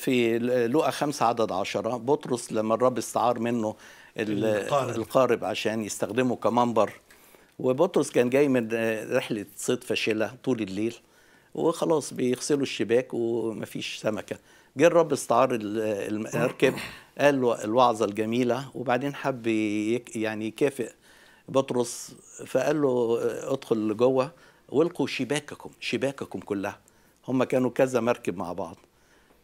في لقى خمسة عدد عشرة بطرس لما الرب استعار منه القارب, القارب عشان يستخدمه كمنبر وبطرس كان جاي من رحلة صيد فاشلة طول الليل وخلاص بيغسلوا الشباك ومفيش سمكة جه الرب استعار المركب قال له الوعظة الجميلة وبعدين حب يعني يكافئ بطرس فقال له ادخل لجوه والقوا شباككم شباككم كلها هم كانوا كذا مركب مع بعض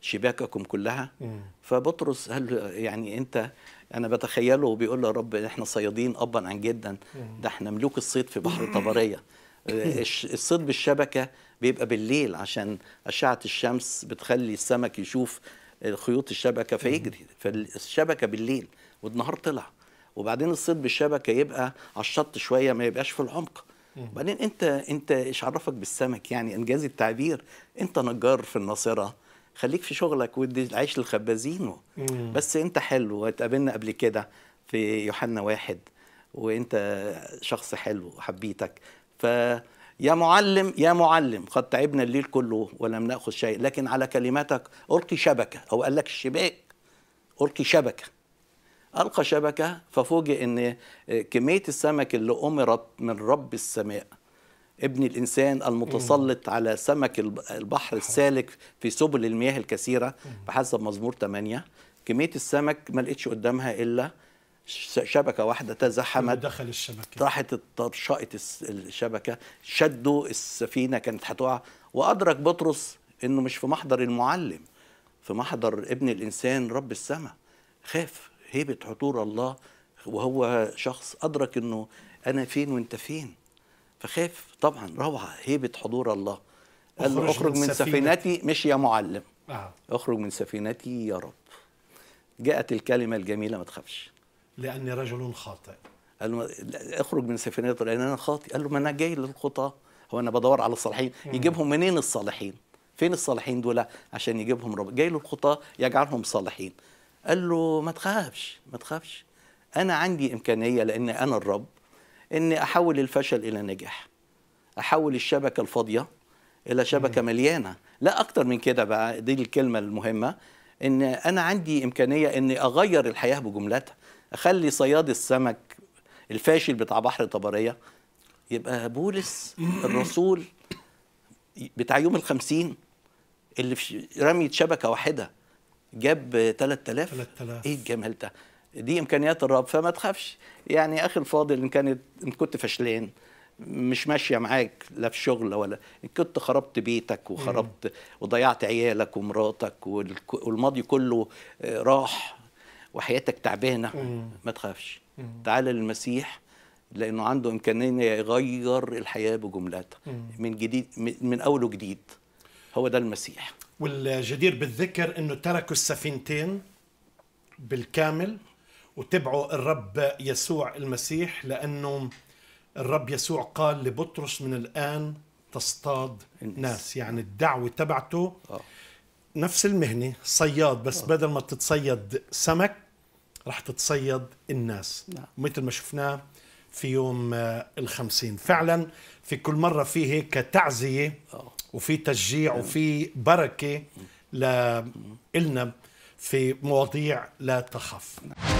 شباككم كلها فبطرس هل يعني انت انا بتخيله وبيقول له يا رب احنا صيادين ابا عن جدا ده احنا ملوك الصيد في بحر طبريه الصيد بالشبكه بيبقى بالليل عشان اشعه الشمس بتخلي السمك يشوف خيوط الشبكه فيجري فالشبكه بالليل والنهار طلع وبعدين الصيد بالشبكه يبقى على الشط شويه ما يبقاش في العمق وبعدين انت انت ايش عرفك بالسمك يعني انجاز التعبير انت نجار في الناصره خليك في شغلك ودي العيش للخبازين بس انت حلو اتقابلنا قبل كده في يوحنا واحد وانت شخص حلو وحبيتك ف يا معلم يا معلم قد تعبنا الليل كله ولم ناخذ شيء لكن على كلماتك القي شبكه او قال لك الشباك القي شبكه القى شبكه ففوجئ ان كميه السمك اللي امرت من رب السماء ابن الإنسان المتسلط على سمك البحر السالك في سبل المياه الكثيرة بحسب مزمور 8 كمية السمك ما لقيتش قدامها إلا شبكه واحده تزحمت دخل الشبكه راحت طرشقت الشبكه شدوا السفينه كانت هتقع وادرك بطرس انه مش في محضر المعلم في محضر ابن الانسان رب السماء خاف هيبه حضور الله وهو شخص ادرك انه انا فين وانت فين فخاف طبعا روعه هيبه حضور الله قال له اخرج من, من سفينتي مش يا معلم آه. اخرج من سفينتي يا رب جاءت الكلمه الجميله ما تخافش لاني رجل خاطئ قال له اخرج من سفينتي لان انا خاطئ قال له ما انا جاي للخطاه هو انا بدور على الصالحين يجيبهم منين الصالحين فين الصالحين دول عشان يجيبهم رب جاي له الخطاه يجعلهم صالحين قال له ما تخافش ما تخافش انا عندي امكانيه لان انا الرب اني احول الفشل الى نجاح احول الشبكه الفاضيه الى شبكه مليانه لا اكتر من كده بقى دي الكلمه المهمه ان انا عندي امكانيه اني اغير الحياه بجملتها اخلي صياد السمك الفاشل بتاع بحر طبريه يبقى بولس الرسول بتاع يوم الخمسين اللي رميت شبكه واحده جاب 3000 3000 ايه الجمال ده دي امكانيات الرب فما تخافش يعني اخي الفاضل ان كانت ان كنت فشلان مش ماشيه معاك لا في شغل ولا ان كنت خربت بيتك وخربت وضيعت عيالك ومراتك والماضي كله آه، راح وحياتك تعبانه ما تخافش تعال للمسيح لانه عنده امكانيه يغير الحياه بجملتها من جديد من اول وجديد هو ده المسيح والجدير بالذكر انه تركوا السفينتين بالكامل وتبعوا الرب يسوع المسيح لأنه الرب يسوع قال لبطرس من الآن تصطاد ناس يعني الدعوة تبعته آه. نفس المهنة صياد بس آه. بدل ما تتصيد سمك رح تتصيد الناس نعم. مثل ما شفناه في يوم آه، الخمسين فعلا في كل مرة في هيك تعزية وفي تشجيع نعم. وفي بركة لنا في مواضيع لا تخف نعم.